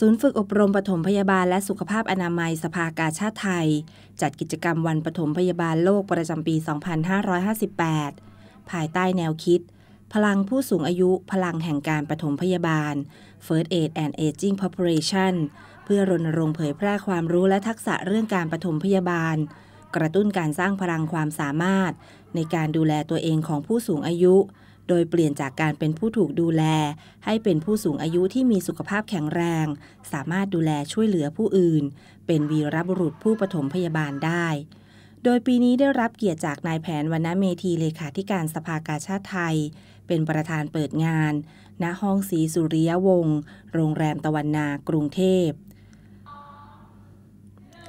ศูนย์ฝึกอบรมปฐมพยาบาลและสุขภาพอนามัยสภากาชาติไทย จัดกิจกรรมวันปฐมพยาบาลโลกประจำปี 2558 ภายใต้แนวคิด พลังผู้สูงอายุพลังแห่งการปฐมพยาบาล First Aid and Aging Population เพื่อรณรงค์เผยแพร่ความรู้และทักษะเรื่องการปฐมพยาบาล กระตุ้นการสร้างพลังความสามารถในการดูแลตัวเองของผู้สูงอายุโดยเปลี่ยนจากการเป็นผู้ถูกดูแล ให้เป็นผู้สูงอายุที่มีสุขภาพแข็งแรง สามารถดูแลช่วยเหลือผู้อื่น เป็นวีรบุรุษผู้ปฐมพยาบาลได้ โดยปีนี้ได้รับเกียรติจากนายแผนวรรณเมธี เลขาธิการสภากาชาติไทย เป็นประธานเปิดงาน ณห้องสีสุริยวงศ์ โรงแรมตะวันนากรุงเทพ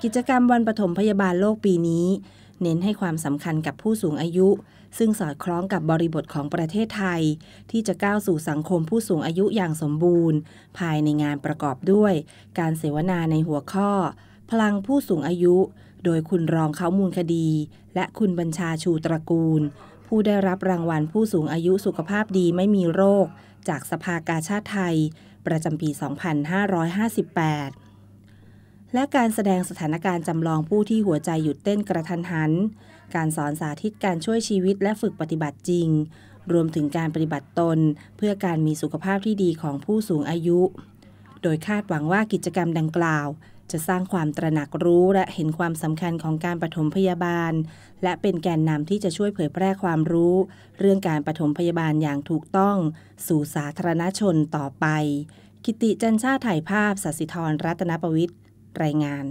กิจกรรมวันปฐมพยาบาลโลกปีนี้เน้นให้ความสำคัญกับผู้สูงอายุ ซึ่งสอดคล้องกับบริบทของประเทศไทย ที่จะก้าวสู่สังคมผู้สูงอายุอย่างสมบูรณ์ ภายในงานประกอบด้วย การเสวนาในหัวข้อ พลังผู้สูงอายุ โดยคุณรองเขามูลคดี และคุณบัญชาชูตระกูล ผู้ได้รับรางวัลผู้สูงอายุสุขภาพดีไม่มีโรค จากสภากาชาติไทย ประจำปี 2558และการแสดงสถานการณ์จำลองผู้ที่หัวใจหยุดเต้นกระทันหัน การสอนสาธิตการช่วยชีวิตและฝึกปฏิบัติจริง รวมถึงการปฏิบัติตนเพื่อการมีสุขภาพที่ดีของผู้สูงอายุ โดยคาดหวังว่ากิจกรรมดังกล่าว จะสร้างความตระหนักรู้และเห็นความสำคัญของการปฐมพยาบาล และเป็นแกนนำที่จะช่วยเผยแพร่ความรู้ เรื่องการปฐมพยาบาลอย่างถูกต้องสู่สาธารณชนต่อไปกิติจันชาถ่ายภาพสัสิธรรัตนประวิทย์รายงาน